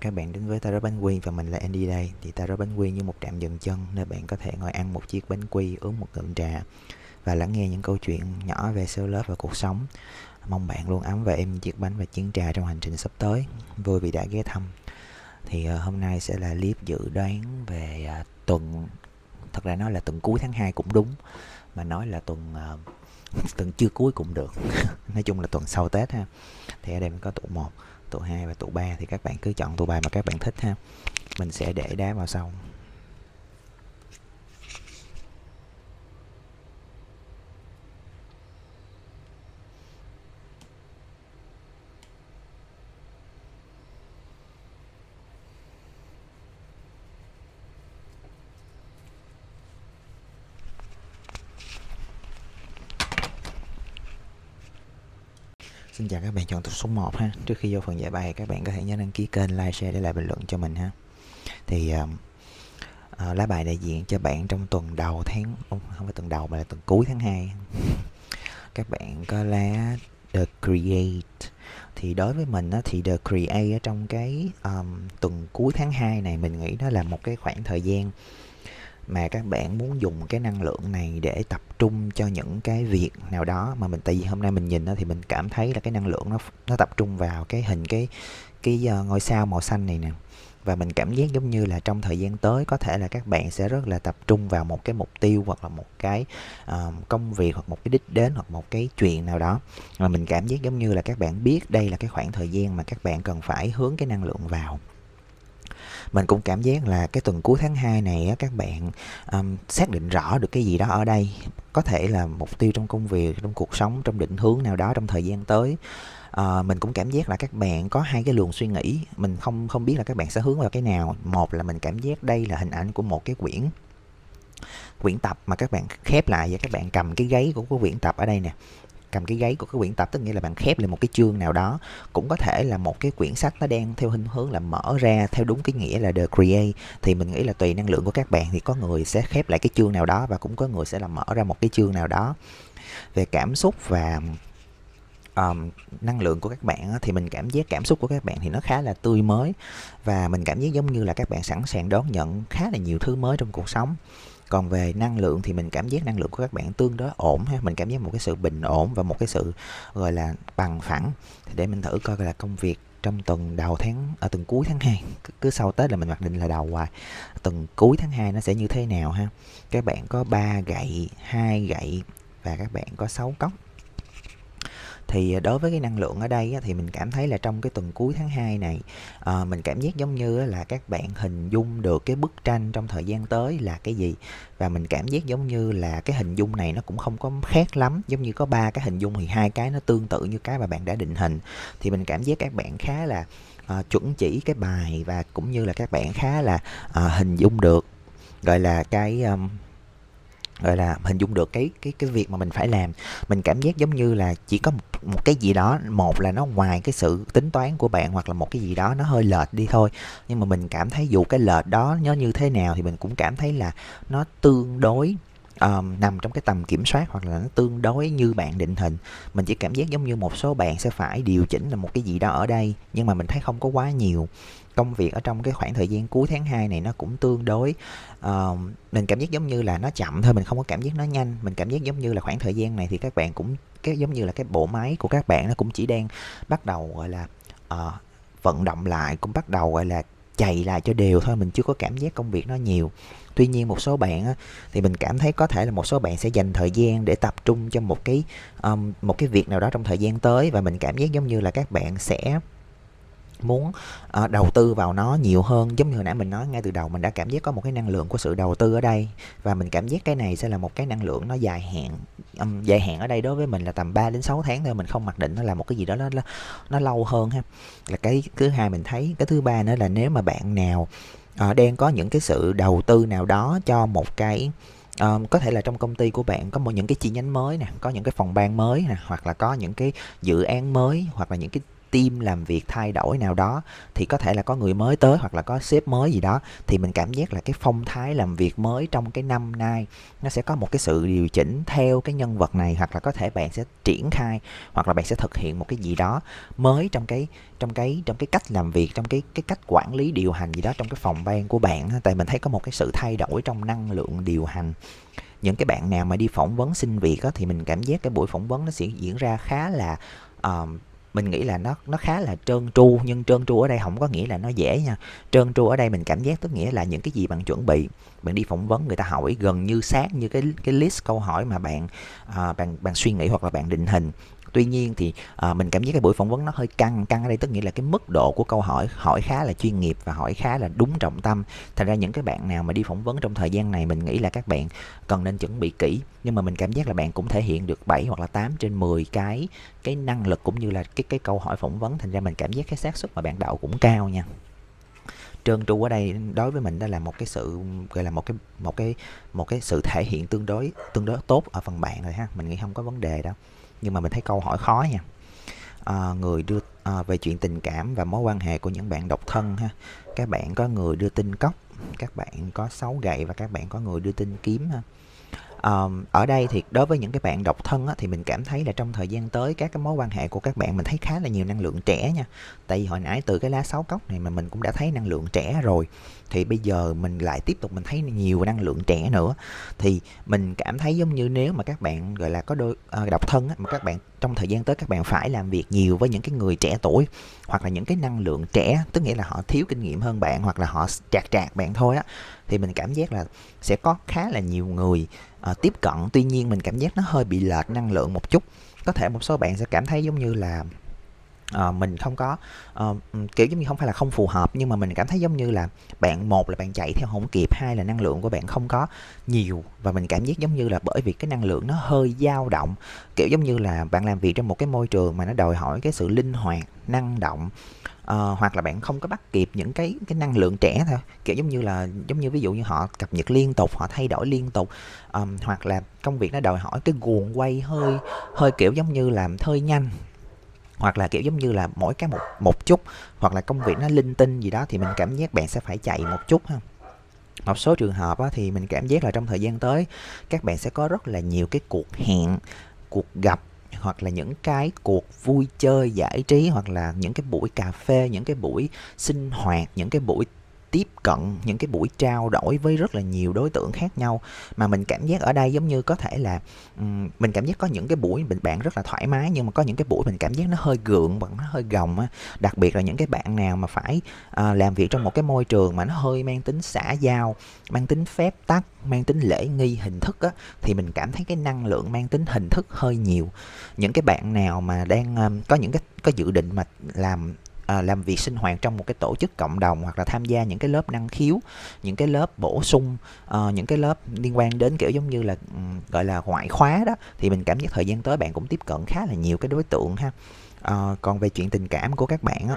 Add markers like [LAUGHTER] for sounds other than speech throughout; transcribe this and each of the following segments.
các bạn đến với Tarot Bánh Quy và mình là Andy đây Thì Tarot Bánh Quy như một trạm dừng chân nơi bạn có thể ngồi ăn một chiếc bánh quy, uống một ngụm trà Và lắng nghe những câu chuyện nhỏ về sơ lớp và cuộc sống Mong bạn luôn ấm và em chiếc bánh và chén trà trong hành trình sắp tới Vui vì đã ghé thăm Thì ờ, hôm nay sẽ là clip dự đoán về ờ, tuần Thật ra nói là tuần cuối tháng 2 cũng đúng Mà nói là tuần ờ, [LAUGHS] tuần chưa cuối cũng được [LAUGHS] Nói chung là tuần sau Tết ha Thì ở đây mình có tụ 1 tụ 2 và tụ 3 thì các bạn cứ chọn tụ bài mà các bạn thích ha mình sẽ để đá vào sau Xin chào các bạn chọn tập số 1 ha Trước khi vô phần giải bài các bạn có thể nhớ đăng ký kênh, like, share để lại bình luận cho mình ha Thì uh, lá bài đại diện cho bạn trong tuần đầu tháng Không, không phải tuần đầu mà là tuần cuối tháng 2 Các bạn có lá The Create Thì đối với mình á, thì The Create ở trong cái um, tuần cuối tháng 2 này Mình nghĩ nó là một cái khoảng thời gian mà các bạn muốn dùng cái năng lượng này để tập trung cho những cái việc nào đó mà mình tại vì hôm nay mình nhìn thì mình cảm thấy là cái năng lượng nó nó tập trung vào cái hình cái cái ờ, ngôi sao màu xanh này nè và mình cảm giác giống như là trong thời gian tới có thể là các bạn sẽ rất là tập trung vào một cái mục tiêu hoặc là một cái uh, công việc hoặc một cái đích đến hoặc một cái chuyện nào đó mà mình cảm giác giống như là các bạn biết đây là cái khoảng thời gian mà các bạn cần phải hướng cái năng lượng vào mình cũng cảm giác là cái tuần cuối tháng 2 này á, các bạn um, xác định rõ được cái gì đó ở đây có thể là mục tiêu trong công việc trong cuộc sống trong định hướng nào đó trong thời gian tới à, mình cũng cảm giác là các bạn có hai cái luồng suy nghĩ mình không không biết là các bạn sẽ hướng vào cái nào một là mình cảm giác đây là hình ảnh của một cái quyển quyển tập mà các bạn khép lại và các bạn cầm cái gáy của cái quyển tập ở đây nè cầm cái giấy của cái quyển tập tức nghĩa là bạn khép lại một cái chương nào đó cũng có thể là một cái quyển sách nó đang theo hình hướng là mở ra theo đúng cái nghĩa là the create thì mình nghĩ là tùy năng lượng của các bạn thì có người sẽ khép lại cái chương nào đó và cũng có người sẽ là mở ra một cái chương nào đó về cảm xúc và um, năng lượng của các bạn thì mình cảm giác cảm xúc của các bạn thì nó khá là tươi mới và mình cảm giác giống như là các bạn sẵn sàng đón nhận khá là nhiều thứ mới trong cuộc sống còn về năng lượng thì mình cảm giác năng lượng của các bạn tương đối ổn ha mình cảm giác một cái sự bình ổn và một cái sự gọi là bằng phẳng thì để mình thử coi là công việc trong tuần đầu tháng ở à, tuần cuối tháng 2 cứ sau Tết là mình mặc định là đầu hoài tuần cuối tháng 2 nó sẽ như thế nào ha các bạn có ba gậy hai gậy và các bạn có 6 cốc thì ờ, đối với cái năng lượng ở đây thì mình cảm thấy là trong cái tuần cuối tháng 2 này ờ, mình cảm giác giống như là các bạn hình dung được cái bức tranh trong thời gian tới là cái gì và mình cảm giác giống như là cái hình dung này nó cũng không có khác lắm giống như có ba cái hình dung thì hai cái nó tương tự như cái mà bạn đã định hình thì mình cảm giác các bạn khá là à, chuẩn chỉ cái bài và cũng như là các bạn khá là à, hình dung được gọi là cái um, gọi là hình dung được cái cái cái việc mà mình phải làm mình cảm giác giống như là chỉ có một, một cái gì đó một là nó ngoài cái sự tính toán của bạn hoặc là một cái gì đó nó hơi lệch đi thôi nhưng mà mình cảm thấy dù cái lệch đó nó như thế nào thì mình cũng cảm thấy là nó tương đối um, nằm trong cái tầm kiểm soát hoặc là nó tương đối như bạn định hình mình chỉ cảm giác giống như một số bạn sẽ phải điều chỉnh là một cái gì đó ở đây nhưng mà mình thấy không có quá nhiều công việc ở trong cái khoảng thời gian cuối tháng 2 này nó cũng tương đối uh, mình cảm giác giống như là nó chậm thôi mình không có cảm giác nó nhanh mình cảm giác giống như là khoảng thời gian này thì các bạn cũng cái giống như là cái bộ máy của các bạn nó cũng chỉ đang bắt đầu gọi là uh, vận động lại cũng bắt đầu gọi là chạy lại cho đều thôi mình chưa có cảm giác công việc nó nhiều tuy nhiên một số bạn á, thì mình cảm thấy có thể là một số bạn sẽ dành thời gian để tập trung cho một cái um, một cái việc nào đó trong thời gian tới và mình cảm giác giống như là các bạn sẽ muốn uh, đầu tư vào nó nhiều hơn giống như hồi nãy mình nói ngay từ đầu mình đã cảm giác có một cái năng lượng của sự đầu tư ở đây và mình cảm giác cái này sẽ là một cái năng lượng nó dài hạn um, dài hạn ở đây đối với mình là tầm 3 đến 6 tháng thôi mình không mặc định nó là một cái gì đó nó nó, nó lâu hơn ha là cái thứ hai mình thấy cái thứ ba nữa là nếu mà bạn nào uh, đang có những cái sự đầu tư nào đó cho một cái um, có thể là trong công ty của bạn có một những cái chi nhánh mới nè có những cái phòng ban mới nè hoặc là có những cái dự án mới hoặc là những cái team làm việc thay đổi nào đó thì có thể là có người mới tới hoặc là có sếp mới gì đó thì mình cảm giác là cái phong thái làm việc mới trong cái năm nay nó sẽ có một cái sự điều chỉnh theo cái nhân vật này hoặc là có thể bạn sẽ triển khai hoặc là bạn sẽ thực hiện một cái gì đó mới trong cái trong cái trong cái cách làm việc trong cái cái cách quản lý điều hành gì đó trong cái phòng ban của bạn tại mình thấy có một cái sự thay đổi trong năng lượng điều hành những cái bạn nào mà đi phỏng vấn xin việc á, thì mình cảm giác cái buổi phỏng vấn nó sẽ diễn ra khá là uh, mình nghĩ là nó nó khá là trơn tru nhưng trơn tru ở đây không có nghĩa là nó dễ nha trơn tru ở đây mình cảm giác tức nghĩa là những cái gì bạn chuẩn bị bạn đi phỏng vấn người ta hỏi gần như sát như cái cái list câu hỏi mà bạn à, bạn bạn suy nghĩ hoặc là bạn định hình tuy nhiên thì à, mình cảm giác cái buổi phỏng vấn nó hơi căng căng ở đây tức nghĩa là cái mức độ của câu hỏi hỏi khá là chuyên nghiệp và hỏi khá là đúng trọng tâm thành ra những cái bạn nào mà đi phỏng vấn trong thời gian này mình nghĩ là các bạn cần nên chuẩn bị kỹ nhưng mà mình cảm giác là bạn cũng thể hiện được 7 hoặc là 8 trên 10 cái cái năng lực cũng như là cái cái câu hỏi phỏng vấn thành ra mình cảm giác cái xác suất mà bạn đậu cũng cao nha trơn tru ở đây đối với mình đó là một cái sự gọi là một cái một cái một cái sự thể hiện tương đối tương đối tốt ở phần bạn rồi ha mình nghĩ không có vấn đề đâu nhưng mà mình thấy câu hỏi khó nha à, người đưa à, về chuyện tình cảm và mối quan hệ của những bạn độc thân ha các bạn có người đưa tin cốc các bạn có sáu gậy và các bạn có người đưa tin kiếm ha um, ở đây thì đối với những cái bạn độc thân á, thì mình cảm thấy là trong thời gian tới các cái mối quan hệ của các bạn mình thấy khá là nhiều năng lượng trẻ nha tại vì hồi nãy từ cái lá sáu cốc này mà mình cũng đã thấy năng lượng trẻ rồi thì bây giờ mình lại tiếp tục mình thấy nhiều năng lượng trẻ nữa thì mình cảm thấy giống như nếu mà các bạn gọi là có đôi uh, độc thân á, mà các bạn trong thời gian tới các bạn phải làm việc nhiều với những cái người trẻ tuổi hoặc là những cái năng lượng trẻ tức nghĩa là họ thiếu kinh nghiệm hơn bạn hoặc là họ trạc trạc bạn thôi á thì mình cảm giác là sẽ có khá là nhiều người à, tiếp cận tuy nhiên mình cảm giác nó hơi bị lệch năng lượng một chút có thể một số bạn sẽ cảm thấy giống như là à, mình không có à, kiểu giống như không phải là không phù hợp nhưng mà mình cảm thấy giống như là bạn một là bạn chạy theo không kịp hai là năng lượng của bạn không có nhiều và mình cảm giác giống như là bởi vì cái năng lượng nó hơi dao động kiểu giống như là bạn làm việc trong một cái môi trường mà nó đòi hỏi cái sự linh hoạt năng động uh, hoặc là bạn không có bắt kịp những cái cái năng lượng trẻ thôi kiểu giống như là giống như ví dụ như họ cập nhật liên tục họ thay đổi liên tục um, hoặc là công việc nó đòi hỏi cái guồng quay hơi hơi kiểu giống như làm hơi nhanh hoặc là kiểu giống như là mỗi cái một một chút hoặc là công việc nó linh tinh gì đó thì mình cảm giác bạn sẽ phải chạy một chút ha một số trường hợp á, thì mình cảm giác là trong thời gian tới các bạn sẽ có rất là nhiều cái cuộc hẹn cuộc gặp hoặc là những cái cuộc vui chơi giải trí hoặc là những cái buổi cà phê những cái buổi sinh hoạt những cái buổi tiếp cận những cái buổi trao đổi với rất là nhiều đối tượng khác nhau mà mình cảm giác ở đây giống như có thể là mình cảm giác có những cái buổi mình bạn rất là thoải mái nhưng mà có những cái buổi mình cảm giác nó hơi gượng và nó hơi gồng á đặc biệt là những cái bạn nào mà phải ờ, làm việc trong một cái môi trường mà nó hơi mang tính xã giao mang tính phép tắc mang tính lễ nghi hình thức á thì mình cảm thấy cái năng lượng mang tính hình thức hơi nhiều những cái bạn nào mà đang có những cái có dự định mà làm À, làm việc sinh hoạt trong một cái tổ chức cộng đồng hoặc là tham gia những cái lớp năng khiếu những cái lớp bổ sung uh, những cái lớp liên quan đến kiểu giống như là um, gọi là ngoại khóa đó thì mình cảm giác thời gian tới bạn cũng tiếp cận khá là nhiều cái đối tượng ha uh, còn về chuyện tình cảm của các bạn á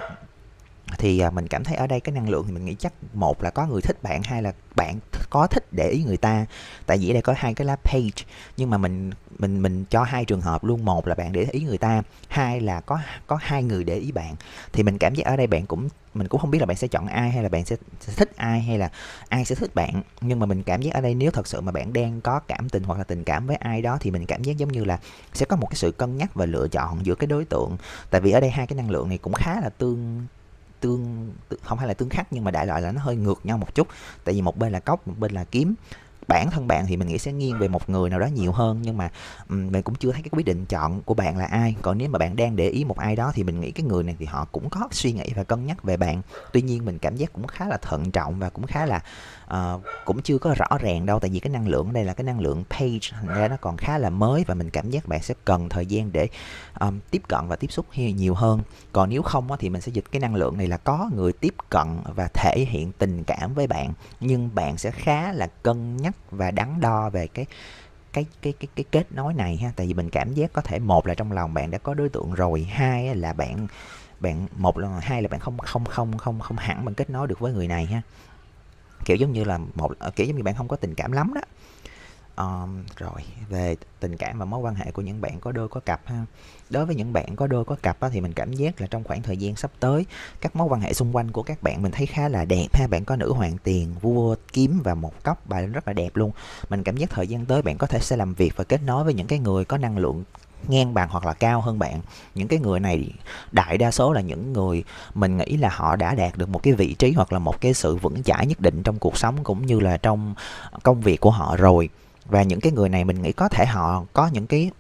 thì à, mình cảm thấy ở đây cái năng lượng thì mình nghĩ chắc một là có người thích bạn hay là bạn có thích để ý người ta tại vì ở đây có hai cái lá page nhưng mà mình mình mình cho hai trường hợp luôn một là bạn để ý người ta hai là có có hai người để ý bạn thì mình cảm giác ở đây bạn cũng mình cũng không biết là bạn sẽ chọn ai hay là bạn sẽ, sẽ thích ai hay là ai sẽ thích bạn nhưng mà mình cảm giác ở đây nếu thật sự mà bạn đang có cảm tình hoặc là tình cảm với ai đó thì mình cảm giác giống như là sẽ có một cái sự cân nhắc và lựa chọn giữa cái đối tượng tại vì ở đây hai cái năng lượng này cũng khá là tương tương không phải là tương khắc nhưng mà đại loại là nó hơi ngược nhau một chút tại vì một bên là cốc một bên là kiếm bản thân bạn thì mình nghĩ sẽ nghiêng về một người nào đó nhiều hơn nhưng mà mình cũng chưa thấy cái quyết định chọn của bạn là ai còn nếu mà bạn đang để ý một ai đó thì mình nghĩ cái người này thì họ cũng có suy nghĩ và cân nhắc về bạn tuy nhiên mình cảm giác cũng khá là thận trọng và cũng khá là Ờ, cũng chưa có rõ ràng đâu tại vì cái năng lượng ở đây là cái năng lượng page thành ra nó còn khá là mới và mình cảm giác bạn sẽ cần thời gian để um, tiếp cận và tiếp xúc nhiều hơn còn nếu không thì mình sẽ dịch cái năng lượng này là có người tiếp cận và thể hiện tình cảm với bạn nhưng bạn sẽ khá là cân nhắc và đắn đo về cái cái cái cái cái kết nối này ha tại vì mình cảm giác có thể một là trong lòng bạn đã có đối tượng rồi hai là bạn bạn một là hai là bạn không không không không không hẳn bạn kết nối được với người này ha kiểu giống như là một ờ, kiểu giống như bạn không có tình cảm lắm đó um, rồi về tình cảm và mối quan hệ của những bạn có đôi có cặp ha đối với những bạn có đôi có cặp á, thì mình cảm giác là trong khoảng thời gian sắp tới các mối quan hệ xung quanh của các bạn mình thấy khá là đẹp ha bạn có nữ hoàng tiền vua kiếm và một cốc bài rất là đẹp luôn mình cảm giác thời gian tới bạn có thể sẽ làm việc và kết nối với những cái người có năng lượng ngang bạn hoặc là cao hơn bạn những cái người này đại đa số là những người mình nghĩ là họ đã đạt được một cái vị trí hoặc là một cái sự vững chãi nhất định trong cuộc sống cũng như là trong công việc của họ rồi và những cái người này mình nghĩ có thể họ có những cái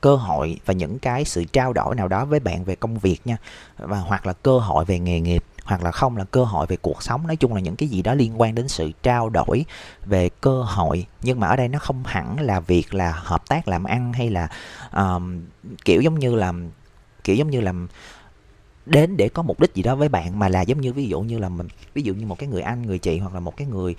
cơ hội và những cái sự trao đổi nào đó với bạn về công việc nha và hoặc là cơ hội về nghề nghiệp hoặc là không là cơ hội về cuộc sống nói chung là những cái gì đó liên quan đến sự trao đổi về cơ hội nhưng mà ở đây nó không hẳn là việc là hợp tác làm ăn hay là um, kiểu giống như là kiểu giống như làm đến để có mục đích gì đó với bạn mà là giống như ví dụ như là mình ví dụ như một cái người anh người chị hoặc là một cái người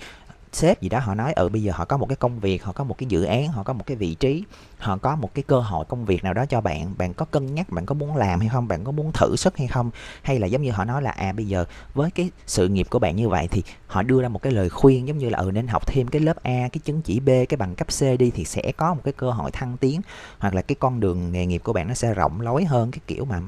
sếp gì đó họ nói ừ bây giờ họ có một cái công việc họ có một cái dự án họ có một cái vị trí họ có một cái cơ hội công việc nào đó cho bạn bạn có cân nhắc bạn có muốn làm hay không bạn có muốn thử sức hay không hay là giống như họ nói là à bây giờ với cái sự nghiệp của bạn như vậy thì họ đưa ra một cái lời khuyên giống như là ừ nên học thêm cái lớp A cái chứng chỉ B cái bằng cấp C đi thì sẽ có một cái cơ hội thăng tiến hoặc là cái con đường nghề nghiệp của bạn nó sẽ rộng lối hơn cái kiểu mà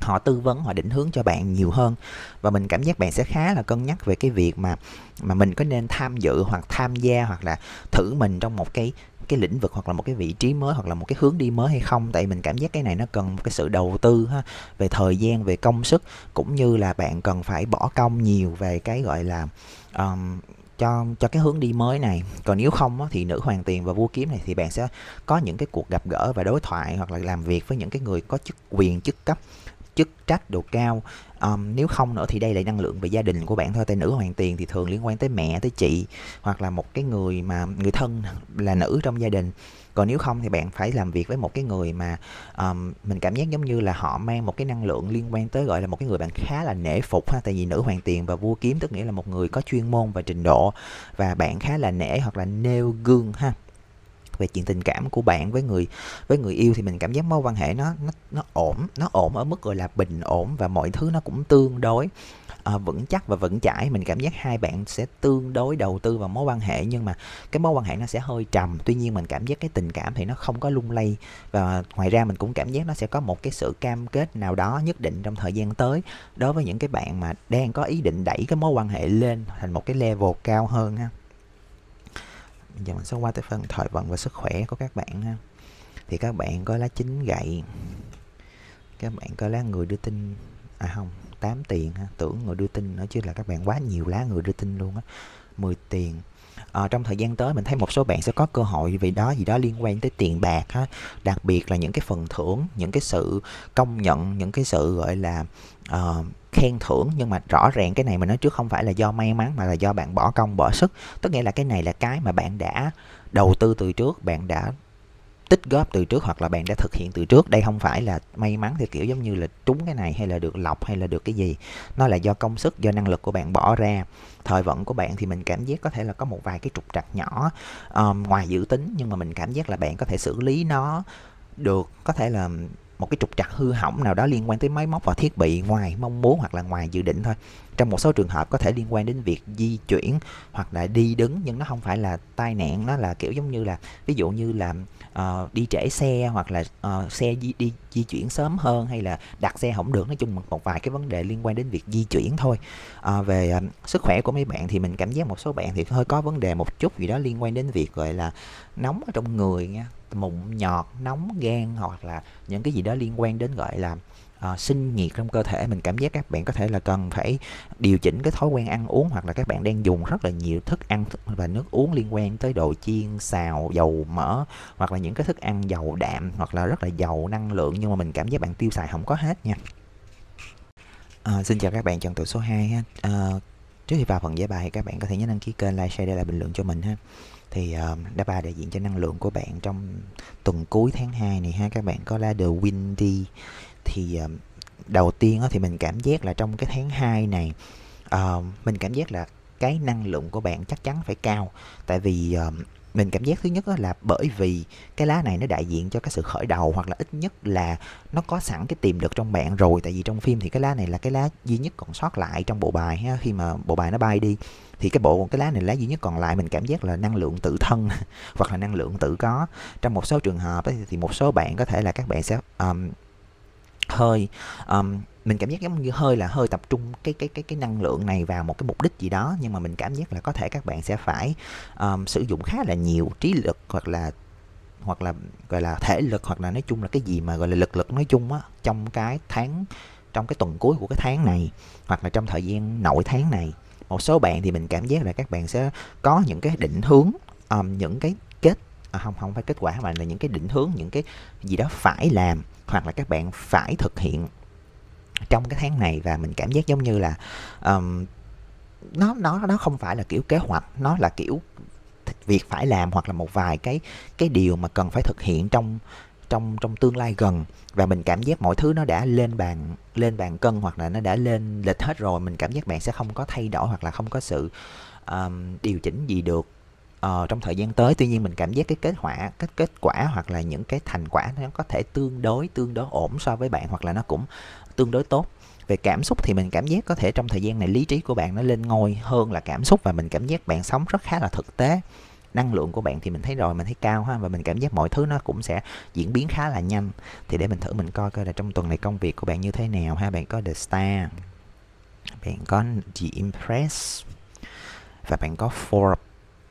họ tư vấn họ định hướng cho bạn nhiều hơn và mình cảm giác bạn sẽ khá là cân nhắc về cái việc mà mà mình có nên tham dự hoặc tham gia hoặc là thử mình trong một cái cái lĩnh vực hoặc là một cái vị trí mới hoặc là một cái hướng đi mới hay không tại mình cảm giác cái này nó cần một cái sự đầu tư ha về thời gian về công sức cũng như là bạn cần phải bỏ công nhiều về cái gọi là um, cho cho cái hướng đi mới này còn nếu không á, thì nữ hoàng tiền và vua kiếm này thì bạn sẽ có những cái cuộc gặp gỡ và đối thoại hoặc là làm việc với những cái người có chức quyền chức cấp chức trách độ cao um, nếu không nữa thì đây là năng lượng về gia đình của bạn thôi tại nữ hoàng tiền thì thường liên quan tới mẹ tới chị hoặc là một cái người mà người thân là nữ trong gia đình còn nếu không thì bạn phải làm việc với một cái người mà um, mình cảm giác giống như là họ mang một cái năng lượng liên quan tới gọi là một cái người bạn khá là nể phục ha tại vì nữ hoàng tiền và vua kiếm tức nghĩa là một người có chuyên môn và trình độ và bạn khá là nể hoặc là nêu gương ha về chuyện tình cảm của bạn với người với người yêu thì mình cảm giác mối quan hệ nó nó nó ổn nó ổn ở mức gọi là bình ổn và mọi thứ nó cũng tương đối à, vững chắc và vững chãi mình cảm giác hai bạn sẽ tương đối đầu tư vào mối quan hệ nhưng mà cái mối quan hệ nó sẽ hơi trầm tuy nhiên mình cảm giác cái tình cảm thì nó không có lung lay và ngoài ra mình cũng cảm giác nó sẽ có một cái sự cam kết nào đó nhất định trong thời gian tới đối với những cái bạn mà đang có ý định đẩy cái mối quan hệ lên thành một cái level cao hơn ha Dạ giờ vâng, mình sẽ qua tới phần thời vận và sức khỏe của các bạn ha thì các bạn có lá chín gậy các bạn có lá người đưa tin à không 8 tiền ha tưởng người đưa tin nói chứ là các bạn quá nhiều lá người đưa tin luôn á 10 tiền à, trong thời gian tới mình thấy một số bạn sẽ có cơ hội vì đó gì đó liên quan tới tiền bạc ha. đặc biệt là những cái phần thưởng những cái sự công nhận những cái sự gọi là uh, khen thưởng nhưng mà rõ ràng cái này mình nói trước không phải là do may mắn mà là do bạn bỏ công bỏ sức tức nghĩa là cái này là cái mà bạn đã đầu tư từ trước bạn đã tích góp từ trước hoặc là bạn đã thực hiện từ trước đây không phải là may mắn theo kiểu giống như là trúng cái này hay là được lọc hay là được cái gì nó là do công sức do năng lực của bạn bỏ ra thời vận của bạn thì mình cảm giác có thể là có một vài cái trục trặc nhỏ um, ngoài dự tính nhưng mà mình cảm giác là bạn có thể xử lý nó được có thể là một cái trục trặc hư hỏng nào đó liên quan tới máy móc và thiết bị ngoài mong muốn hoặc là ngoài dự định thôi trong một số trường hợp có thể liên quan đến việc di chuyển hoặc là đi đứng nhưng nó không phải là tai nạn nó là kiểu giống như là ví dụ như là uh, đi trễ xe hoặc là uh, xe di, đi di chuyển sớm hơn hay là đặt xe hỏng được nói chung một, vài cái vấn đề liên quan đến việc di chuyển thôi uh, về uh, sức khỏe của mấy bạn thì mình cảm giác một số bạn thì hơi có vấn đề một chút gì đó liên quan đến việc gọi là nóng ở trong người nha mụn nhọt nóng gan hoặc là những cái gì đó liên quan đến gọi là uh, sinh nhiệt trong cơ thể mình cảm giác các bạn có thể là cần phải điều chỉnh cái thói quen ăn uống hoặc là các bạn đang dùng rất là nhiều thức ăn và nước uống liên quan tới đồ chiên xào dầu mỡ hoặc là những cái thức ăn dầu đạm hoặc là rất là giàu năng lượng nhưng mà mình cảm giác bạn tiêu xài không có hết nha à, xin chào các bạn chọn tụi số 2 ha. À, trước khi vào phần giải bài các bạn có thể nhấn đăng ký kênh like share để lại bình luận cho mình ha thì uh, đã ba đại diện cho năng lượng của bạn trong tuần cuối tháng 2 này ha các bạn có là The Windy thì ờ, đầu tiên thì mình cảm giác là trong cái tháng 2 này ờ, mình cảm giác là cái năng lượng của bạn chắc chắn phải cao tại vì ờ, mình cảm giác thứ nhất là bởi vì cái lá này nó đại diện cho cái sự khởi đầu hoặc là ít nhất là nó có sẵn cái tiềm lực trong bạn rồi tại vì trong phim thì cái lá này là cái lá duy nhất còn sót lại trong bộ bài khi mà bộ bài nó bay đi thì cái bộ cái lá này là lá duy nhất còn lại mình cảm giác là năng lượng tự thân [LAUGHS] hoặc là năng lượng tự có trong một số trường hợp thì một số bạn có thể là các bạn sẽ um, hơi um, mình cảm giác giống như hơi là hơi tập trung cái cái cái cái năng lượng này vào một cái mục đích gì đó nhưng mà mình cảm giác là có thể các bạn sẽ phải um, sử dụng khá là nhiều trí lực hoặc là hoặc là gọi là thể lực hoặc là nói chung là cái gì mà gọi là lực lực nói chung á trong cái tháng trong cái tuần cuối của cái tháng này hoặc là trong thời gian nội tháng này một số bạn thì mình cảm giác là các bạn sẽ có những cái định hướng um, những cái kết à, không không phải kết quả mà là những cái định hướng những cái gì đó phải làm hoặc là các bạn phải thực hiện trong cái tháng này và mình cảm giác giống như là um, nó nó nó không phải là kiểu kế hoạch nó là kiểu việc phải làm hoặc là một vài cái cái điều mà cần phải thực hiện trong trong trong tương lai gần và mình cảm giác mọi thứ nó đã lên bàn lên bàn cân hoặc là nó đã lên lịch hết rồi mình cảm giác bạn sẽ không có thay đổi hoặc là không có sự um, điều chỉnh gì được uh, trong thời gian tới tuy nhiên mình cảm giác cái kết quả cái kết quả hoặc là những cái thành quả nó có thể tương đối tương đối ổn so với bạn hoặc là nó cũng tương đối tốt về cảm xúc thì mình cảm giác có thể trong thời gian này lý trí của bạn nó lên ngôi hơn là cảm xúc và mình cảm giác bạn sống rất khá là thực tế năng lượng của bạn thì mình thấy rồi mình thấy cao ha và mình cảm giác mọi thứ nó cũng sẽ diễn biến khá là nhanh thì để mình thử mình coi coi là trong tuần này công việc của bạn như thế nào ha bạn có the star bạn có the impress và bạn có Forbes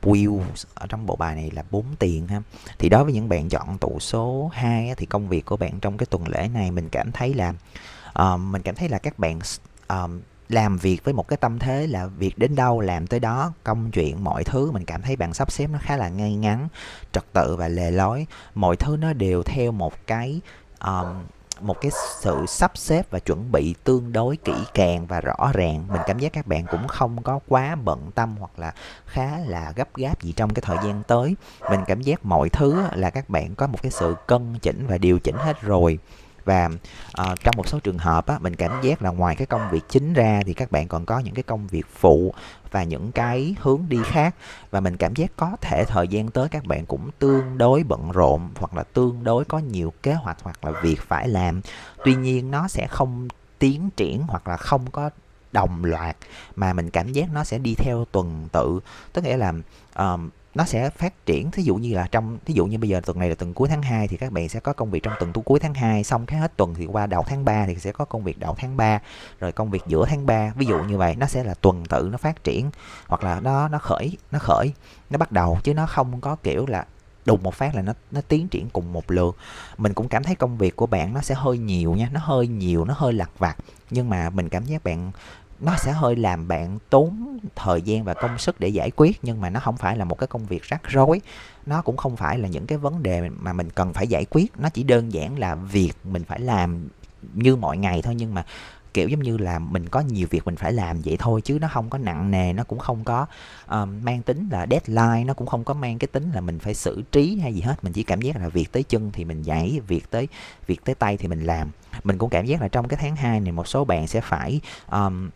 wheels ở trong bộ bài này là 4 tiền ha. Thì đối với những bạn chọn tụ số 2 thì công việc của bạn trong cái tuần lễ này mình cảm thấy là uh, mình cảm thấy là các bạn um, làm việc với một cái tâm thế là việc đến đâu làm tới đó công chuyện mọi thứ mình cảm thấy bạn sắp xếp nó khá là ngay ngắn trật tự và lề lối mọi thứ nó đều theo một cái um, một cái sự sắp xếp và chuẩn bị tương đối kỹ càng và rõ ràng mình cảm giác các bạn cũng không có quá bận tâm hoặc là khá là gấp gáp gì trong cái thời gian tới mình cảm giác mọi thứ là các bạn có một cái sự cân chỉnh và điều chỉnh hết rồi và uh, trong một số trường hợp á, mình cảm giác là ngoài cái công việc chính ra thì các bạn còn có những cái công việc phụ và những cái hướng đi khác và mình cảm giác có thể thời gian tới các bạn cũng tương đối bận rộn hoặc là tương đối có nhiều kế hoạch hoặc là việc phải làm tuy nhiên nó sẽ không tiến triển hoặc là không có đồng loạt mà mình cảm giác nó sẽ đi theo tuần tự tức nghĩa là uh, nó sẽ phát triển thí dụ như là trong thí dụ như bây giờ tuần này là tuần cuối tháng 2 thì các bạn sẽ có công việc trong tuần cuối tháng 2 xong cái hết tuần thì qua đầu tháng 3 thì sẽ có công việc đầu tháng 3 rồi công việc giữa tháng 3 ví dụ như vậy nó sẽ là tuần tự nó phát triển hoặc là nó nó khởi nó khởi nó bắt đầu chứ nó không có kiểu là đùng một phát là nó nó tiến triển cùng một lượt mình cũng cảm thấy công việc của bạn nó sẽ hơi nhiều nha nó hơi nhiều nó hơi lặt vặt nhưng mà mình cảm giác bạn nó sẽ hơi làm bạn tốn thời gian và công sức để giải quyết nhưng mà nó không phải là một cái công việc rắc rối nó cũng không phải là những cái vấn đề mà mình cần phải giải quyết nó chỉ đơn giản là việc mình phải làm như mọi ngày thôi nhưng mà kiểu giống như là mình có nhiều việc mình phải làm vậy thôi chứ nó không có nặng nề nó cũng không có um, mang tính là deadline nó cũng không có mang cái tính là mình phải xử trí hay gì hết mình chỉ cảm giác là việc tới chân thì mình giải việc tới việc tới tay thì mình làm mình cũng cảm giác là trong cái tháng 2 này một số bạn sẽ phải um,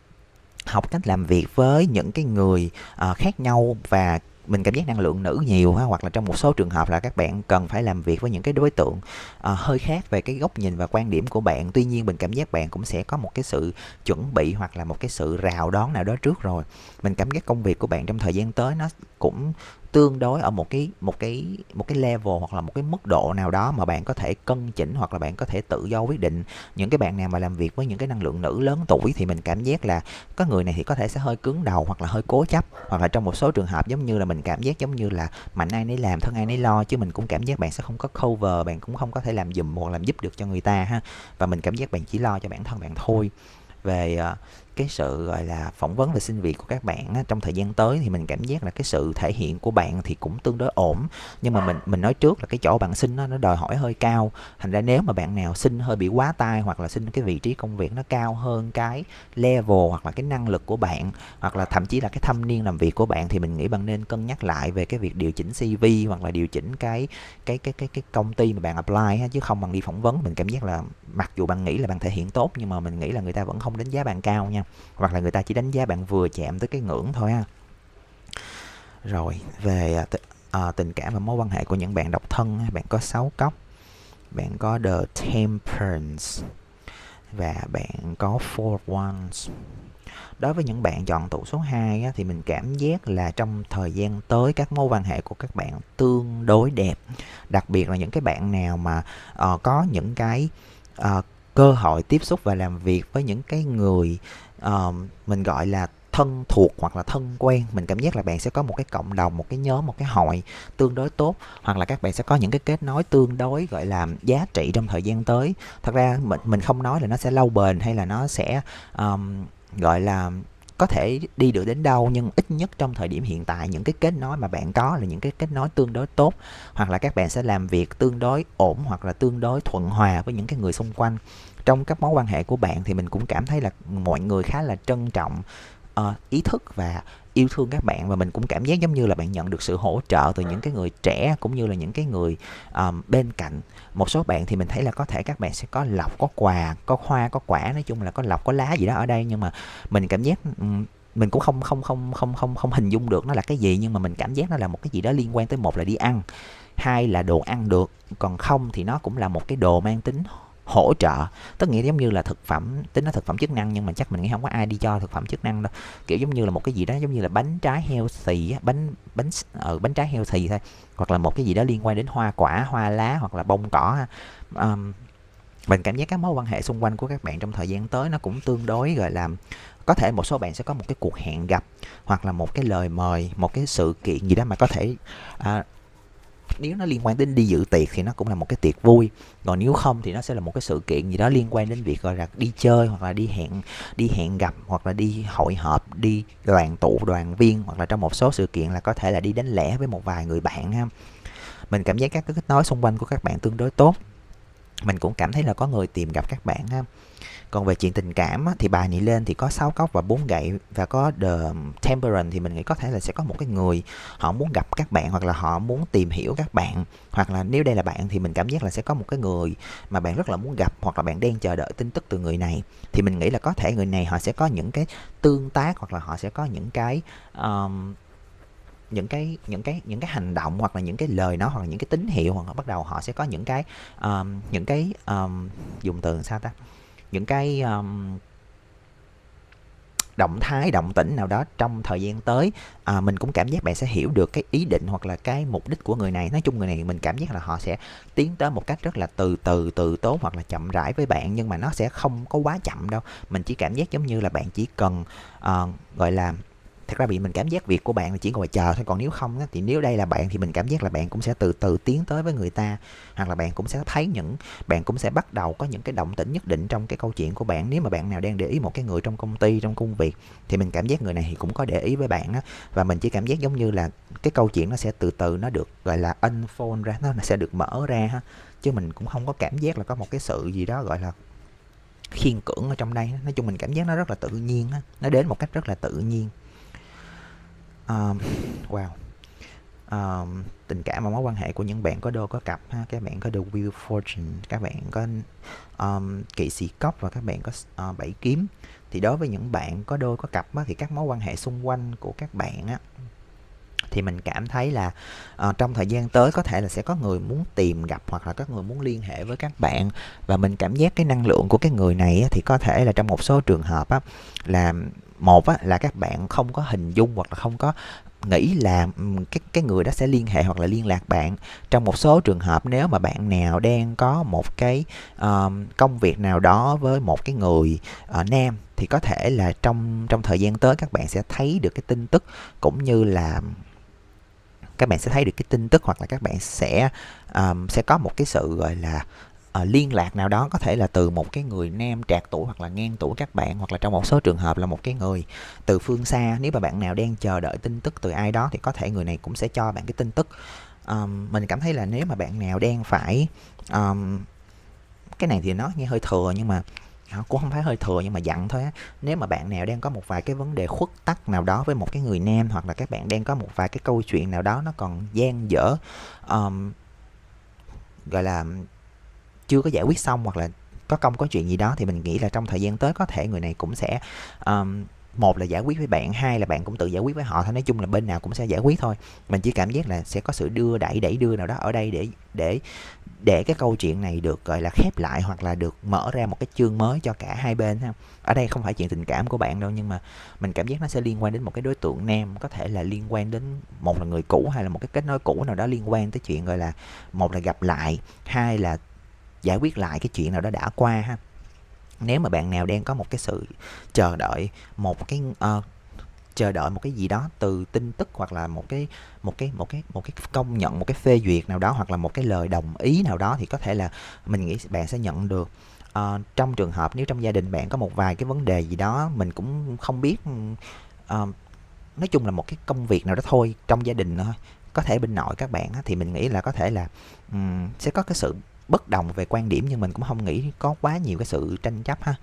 học cách làm việc với những cái người uh, khác nhau và mình cảm giác năng lượng nữ nhiều ha hoặc là trong một số trường hợp là các bạn cần phải làm việc với những cái đối tượng uh, hơi khác về cái góc nhìn và quan điểm của bạn tuy nhiên mình cảm giác bạn cũng sẽ có một cái sự chuẩn bị hoặc là một cái sự rào đón nào đó trước rồi mình cảm giác công việc của bạn trong thời gian tới nó cũng tương đối ở một cái một cái một cái level hoặc là một cái mức độ nào đó mà bạn có thể cân chỉnh hoặc là bạn có thể tự do quyết định những cái bạn nào mà làm việc với những cái năng lượng nữ lớn tuổi thì mình cảm giác là có người này thì có thể sẽ hơi cứng đầu hoặc là hơi cố chấp hoặc là trong một số trường hợp giống như là mình cảm giác giống như là mạnh ai nấy làm thân ai nấy lo chứ mình cũng cảm giác bạn sẽ không có cover bạn cũng không có thể làm dùm hoặc làm giúp được cho người ta ha và mình cảm giác bạn chỉ lo cho bản thân bạn thôi về ờ, cái sự gọi là phỏng vấn về xin việc của các bạn á, trong thời gian tới thì mình cảm giác là cái sự thể hiện của bạn thì cũng tương đối ổn nhưng mà mình mình nói trước là cái chỗ bạn xin nó đòi hỏi hơi cao thành ra nếu mà bạn nào xin hơi bị quá tai hoặc là xin cái vị trí công việc nó cao hơn cái level hoặc là cái năng lực của bạn hoặc là thậm chí là cái thâm niên làm việc của bạn thì mình nghĩ bạn nên cân nhắc lại về cái việc điều chỉnh CV hoặc là điều chỉnh cái cái cái cái cái công ty mà bạn apply ha, chứ không bằng đi phỏng vấn mình cảm giác là mặc dù bạn nghĩ là bạn thể hiện tốt nhưng mà mình nghĩ là người ta vẫn không đánh giá bạn cao nha hoặc là người ta chỉ đánh giá bạn vừa chạm tới cái ngưỡng thôi ha rồi về uh, tình cảm và mối quan hệ của những bạn độc thân bạn có sáu cốc bạn có the temperance và bạn có four ones đối với những bạn chọn tụ số 2 á, thì mình cảm giác là trong thời gian tới các mối quan hệ của các bạn tương đối đẹp đặc biệt là những cái bạn nào mà uh, có những cái uh, cơ hội tiếp xúc và làm việc với những cái người uh, mình gọi là thân thuộc hoặc là thân quen mình cảm giác là bạn sẽ có một cái cộng đồng một cái nhóm một cái hội tương đối tốt hoặc là các bạn sẽ có những cái kết nối tương đối gọi là giá trị trong thời gian tới thật ra mình mình không nói là nó sẽ lâu bền hay là nó sẽ um, gọi là có thể đi được đến đâu nhưng ít nhất trong thời điểm hiện tại những cái kết nối mà bạn có là những cái kết nối tương đối tốt hoặc là các bạn sẽ làm việc tương đối ổn hoặc là tương đối thuận hòa với những cái người xung quanh trong các mối quan hệ của bạn thì mình cũng cảm thấy là mọi người khá là trân trọng uh, ý thức và yêu thương các bạn và mình cũng cảm giác giống như là bạn nhận được sự hỗ trợ từ những cái người trẻ cũng như là những cái người um, bên cạnh một số bạn thì mình thấy là có thể các bạn sẽ có lọc có quà có hoa có quả nói chung là có lọc có lá gì đó ở đây nhưng mà mình cảm giác um, mình cũng không không không không không không hình dung được nó là cái gì nhưng mà mình cảm giác nó là một cái gì đó liên quan tới một là đi ăn hai là đồ ăn được còn không thì nó cũng là một cái đồ mang tính hỗ trợ tức nghĩa giống như là thực phẩm tính nó thực phẩm chức năng nhưng mà chắc mình nghĩ không có ai đi cho thực phẩm chức năng đâu kiểu giống như là một cái gì đó giống như là bánh trái heo xì bánh bánh ở ờ, ừ, bánh trái heo xì thôi hoặc là một cái gì đó liên quan đến hoa quả hoa lá hoặc là bông cỏ um, mình cảm giác các mối quan hệ xung quanh của các bạn trong thời gian tới nó cũng tương đối gọi là có thể một số bạn sẽ có một cái cuộc hẹn gặp hoặc là một cái lời mời một cái sự kiện gì đó mà có thể à, nếu nó liên quan đến đi dự tiệc thì nó cũng là một cái tiệc vui còn nếu không thì nó sẽ là một cái sự kiện gì đó liên quan đến việc gọi là đi chơi hoặc là đi hẹn đi hẹn gặp hoặc là đi hội họp đi đoàn tụ đoàn viên hoặc là trong một số sự kiện là có thể là đi đánh lẻ với một vài người bạn ha mình cảm giác các cái kết nối xung quanh của các bạn tương đối tốt mình cũng cảm thấy là có người tìm gặp các bạn ha còn về chuyện tình cảm á, thì bài nhị lên thì có sáu cốc và bốn gậy và có the temperance thì mình nghĩ có thể là sẽ có một cái người họ muốn gặp các bạn hoặc là họ muốn tìm hiểu các bạn hoặc là nếu đây là bạn thì mình cảm giác là sẽ có một cái người mà bạn rất là muốn gặp hoặc là bạn đang chờ đợi tin tức từ người này thì mình nghĩ là có thể người này họ sẽ có những cái tương tác hoặc là họ sẽ có những cái um, những cái những cái những cái hành động hoặc là những cái lời nói hoặc là những cái tín hiệu hoặc là bắt đầu họ sẽ có những cái um, những cái um, dùng từ sao ta những cái um, động thái động tĩnh nào đó trong thời gian tới à, mình cũng cảm giác bạn sẽ hiểu được cái ý định hoặc là cái mục đích của người này nói chung người này mình cảm giác là họ sẽ tiến tới một cách rất là từ từ từ tốn hoặc là chậm rãi với bạn nhưng mà nó sẽ không có quá chậm đâu mình chỉ cảm giác giống như là bạn chỉ cần uh, gọi là thật ra bị mình cảm giác việc của bạn là chỉ ngồi chờ thôi còn nếu không thì nếu đây là bạn thì mình cảm giác là bạn cũng sẽ từ từ tiến tới với người ta hoặc là bạn cũng sẽ thấy những bạn cũng sẽ bắt đầu có những cái động tĩnh nhất định trong cái câu chuyện của bạn nếu mà bạn nào đang để ý một cái người trong công ty trong công việc thì mình cảm giác người này thì cũng có để ý với bạn á và mình chỉ cảm giác giống như là cái câu chuyện nó sẽ từ từ nó được gọi là unfold ra nó sẽ được mở ra ha chứ mình cũng không có cảm giác là có một cái sự gì đó gọi là khiên cưỡng ở trong đây nói chung mình cảm giác nó rất là tự nhiên nó đến một cách rất là tự nhiên um, wow um, tình cảm và mối quan hệ của những bạn có đôi có cặp ha các bạn có the wheel fortune các bạn có um, kỵ sĩ cốc và các bạn có uh, bảy kiếm thì đối với những bạn có đôi có cặp á, thì các mối quan hệ xung quanh của các bạn á thì mình cảm thấy là uh, trong thời gian tới có thể là sẽ có người muốn tìm gặp hoặc là các người muốn liên hệ với các bạn và mình cảm giác cái năng lượng của cái người này á, thì có thể là trong một số trường hợp á, là một á, là các bạn không có hình dung hoặc là không có nghĩ là cái cái người đó sẽ liên hệ hoặc là liên lạc bạn trong một số trường hợp nếu mà bạn nào đang có một cái uh, công việc nào đó với một cái người uh, nam thì có thể là trong trong thời gian tới các bạn sẽ thấy được cái tin tức cũng như là các bạn sẽ thấy được cái tin tức hoặc là các bạn sẽ um, sẽ có một cái sự gọi là Ờ, liên lạc nào đó có thể là từ một cái người nam trạc tuổi hoặc là ngang tuổi các bạn hoặc là trong một số trường hợp là một cái người từ phương xa nếu mà bạn nào đang chờ đợi tin tức từ ai đó thì có thể người này cũng sẽ cho bạn cái tin tức um, mình cảm thấy là nếu mà bạn nào đang phải um, cái này thì nó nghe hơi thừa nhưng mà à, cũng không phải hơi thừa nhưng mà dặn thôi á nếu mà bạn nào đang có một vài cái vấn đề khuất tắc nào đó với một cái người nam hoặc là các bạn đang có một vài cái câu chuyện nào đó nó còn gian dở um, gọi là chưa có giải quyết xong hoặc là có công có chuyện gì đó thì mình nghĩ là trong thời gian tới có thể người này cũng sẽ um, một là giải quyết với bạn hai là bạn cũng tự giải quyết với họ thôi nói chung là bên nào cũng sẽ giải quyết thôi mình chỉ cảm giác là sẽ có sự đưa đẩy đẩy đưa nào đó ở đây để để để cái câu chuyện này được gọi là khép lại hoặc là được mở ra một cái chương mới cho cả hai bên ha ở đây không phải chuyện tình cảm của bạn đâu nhưng mà mình cảm giác nó sẽ liên quan đến một cái đối tượng nam có thể là liên quan đến một là người cũ hay là một cái kết nối cũ nào đó liên quan tới chuyện gọi là một là gặp lại hai là giải quyết lại cái chuyện nào đó đã qua ha nếu mà bạn nào đang có một cái sự chờ đợi một cái uh, chờ đợi một cái gì đó từ tin tức hoặc là một cái một cái một cái một cái công nhận một cái phê duyệt nào đó hoặc là một cái lời đồng ý nào đó thì có thể là mình nghĩ bạn sẽ nhận được à, trong trường hợp nếu trong gia đình bạn có một vài cái vấn đề gì đó mình cũng không biết à, nói chung là một cái công việc nào đó thôi trong gia đình thôi có thể bên nội các bạn thì mình nghĩ là có thể là um, sẽ có cái sự bất đồng về quan điểm nhưng mình cũng không nghĩ có quá nhiều cái sự tranh chấp ha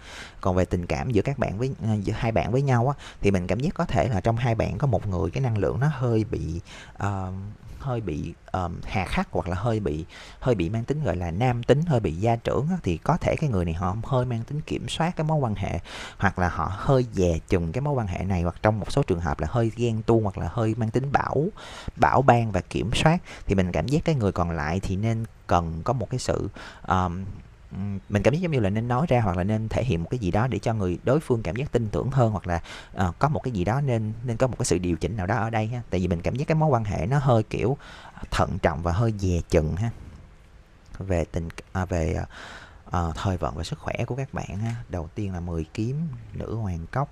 còn về tình cảm giữa các bạn với ờ, giữa hai bạn với nhau á thì mình cảm giác có thể là trong hai bạn có một người cái năng lượng nó hơi bị uh, hơi bị um, hà khắc hoặc là hơi bị hơi bị mang tính gọi là nam tính hơi bị gia trưởng á, thì có thể cái người này họ hơi mang tính kiểm soát cái mối quan hệ hoặc là họ hơi dè chừng cái mối quan hệ này hoặc trong một số trường hợp là hơi ghen tuông hoặc là hơi mang tính bảo bảo ban và kiểm soát thì mình cảm giác cái người còn lại thì nên cần có một cái sự um, mình cảm thấy giống như là nên nói ra hoặc là nên thể hiện một cái gì đó để cho người đối phương cảm giác tin tưởng hơn hoặc là uh, có một cái gì đó nên nên có một cái sự điều chỉnh nào đó ở đây ha tại vì mình cảm giác cái mối quan hệ nó hơi kiểu thận trọng và hơi dè chừng ha về tình à, về uh, thời vận và sức khỏe của các bạn ha đầu tiên là 10 kiếm nữ hoàng cốc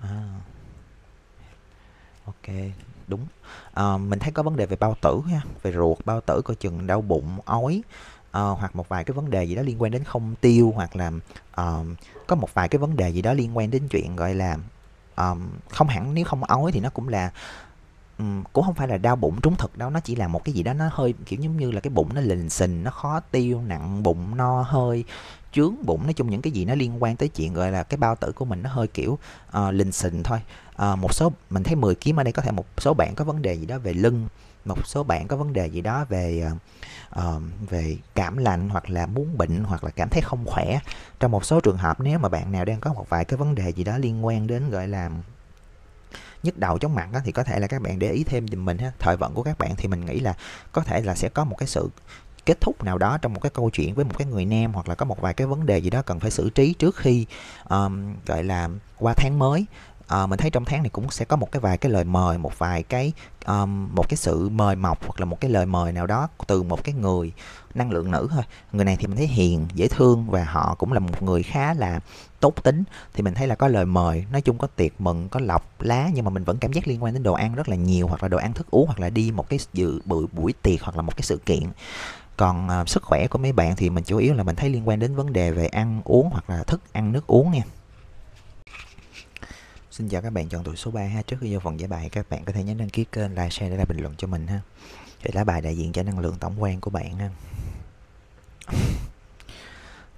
à, ok đúng à, mình thấy có vấn đề về bao tử ha về ruột bao tử coi chừng đau bụng ói uh, hoặc một vài cái vấn đề gì đó liên quan đến không tiêu hoặc là uh, có một vài cái vấn đề gì đó liên quan đến chuyện gọi là um, không hẳn nếu không ói thì nó cũng là um, cũng không phải là đau bụng trúng thực đâu nó chỉ là một cái gì đó nó hơi kiểu giống như là cái bụng nó lình xình nó khó tiêu nặng bụng no hơi chướng bụng nói chung những cái gì nó liên quan tới chuyện gọi là cái bao tử của mình nó hơi kiểu uh, lình xình thôi uh, một số mình thấy 10 kiếm ở đây có thể một số bạn có vấn đề gì đó về lưng một số bạn có vấn đề gì đó về uh, Um, về cảm lạnh hoặc là muốn bệnh hoặc là cảm thấy không khỏe trong một số trường hợp nếu mà bạn nào đang có một vài cái vấn đề gì đó liên quan đến gọi là nhức đầu chóng mặt đó, thì có thể là các bạn để ý thêm giùm mình ha. thời vận của các bạn thì mình nghĩ là có thể là sẽ có một cái sự kết thúc nào đó trong một cái câu chuyện với một cái người nam hoặc là có một vài cái vấn đề gì đó cần phải xử trí trước khi um, gọi là qua tháng mới uh, mình thấy trong tháng này cũng sẽ có một cái vài cái lời mời một vài cái um, một cái sự mời mọc hoặc là một cái lời mời nào đó từ một cái người năng lượng nữ thôi người này thì mình thấy hiền dễ thương và họ cũng là một người khá là tốt tính thì mình thấy là có lời mời nói chung có tiệc mừng có lọc lá nhưng mà mình vẫn cảm giác liên quan đến đồ ăn rất là nhiều hoặc là đồ ăn thức uống hoặc là đi một cái dự buổi buổi tiệc hoặc là một cái sự kiện còn uh, sức khỏe của mấy bạn thì mình chủ yếu là mình thấy liên quan đến vấn đề về ăn uống hoặc là thức ăn nước uống nha Xin chào các bạn chọn tuổi số 3 ha. Trước khi vô phần giải bài các bạn có thể nhấn đăng ký kênh, like, share để lại bình luận cho mình ha. Thì lá bài đại diện cho năng lượng tổng quan của bạn ha.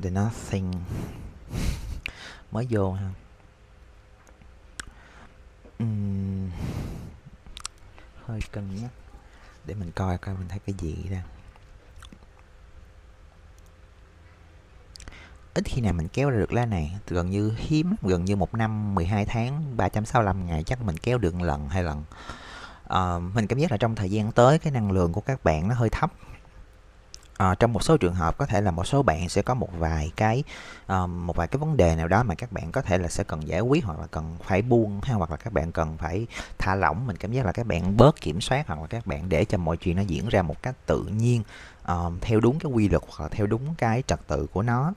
The nothing mới vô ha. hơi cân nhắc để mình coi coi mình thấy cái gì ra. ít khi nào mình kéo ra được lá này gần như hiếm gần như một năm 12 tháng 365 ngày chắc mình kéo được lần hai lần à, mình cảm giác là trong thời gian tới cái năng lượng của các bạn nó hơi thấp à, trong một số trường hợp có thể là một số bạn sẽ có một vài cái à, một vài cái vấn đề nào đó mà các bạn có thể là sẽ cần giải quyết hoặc là cần phải buông hay hoặc là các bạn cần phải thả lỏng mình cảm giác là các bạn bớt kiểm soát hoặc là các bạn để cho mọi chuyện nó diễn ra một cách tự nhiên à, theo đúng cái quy luật hoặc là theo đúng cái trật tự của nó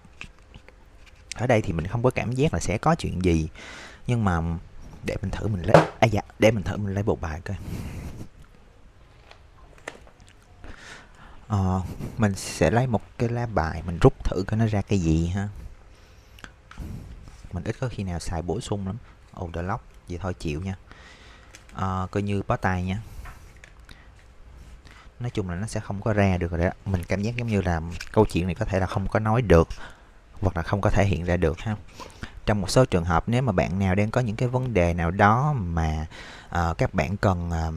ở đây thì mình không có cảm giác là sẽ có chuyện gì nhưng mà để mình thử mình lấy à dạ để mình thử mình lấy một bài coi ờ, mình sẽ lấy một cái lá bài mình rút thử coi nó ra cái gì ha mình ít có khi nào xài bổ sung lắm ồ oh, lóc vậy thôi chịu nha à, coi như bó tay nha nói chung là nó sẽ không có ra được rồi đó mình cảm giác giống như là câu chuyện này có thể là không có nói được hoặc là không có thể hiện ra được ha trong một số trường hợp nếu mà bạn nào đang có những cái vấn đề nào đó mà uh, các bạn cần uh,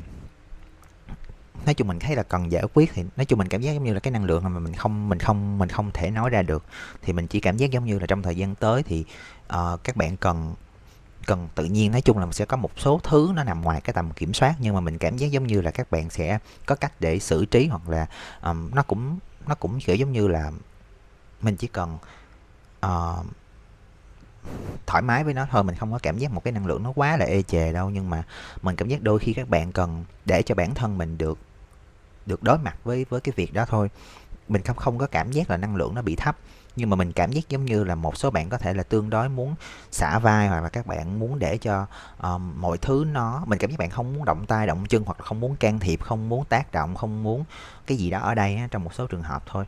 nói chung mình thấy là cần giải quyết thì nói chung mình cảm giác giống như là cái năng lượng mà mình không mình không mình không thể nói ra được thì mình chỉ cảm giác giống như là trong thời gian tới thì uh, các bạn cần cần tự nhiên nói chung là sẽ có một số thứ nó nằm ngoài cái tầm kiểm soát nhưng mà mình cảm giác giống như là các bạn sẽ có cách để xử trí hoặc là um, nó cũng nó cũng kiểu giống như là mình chỉ cần uh, thoải mái với nó thôi mình không có cảm giác một cái năng lượng nó quá là ê chề đâu nhưng mà mình cảm giác đôi khi các bạn cần để cho bản thân mình được được đối mặt với với cái việc đó thôi mình không không có cảm giác là năng lượng nó bị thấp nhưng mà mình cảm giác giống như là một số bạn có thể là tương đối muốn xả vai hoặc là các bạn muốn để cho um, mọi thứ nó mình cảm giác bạn không muốn động tay động chân hoặc là không muốn can thiệp không muốn tác động không muốn cái gì đó ở đây á, trong một số trường hợp thôi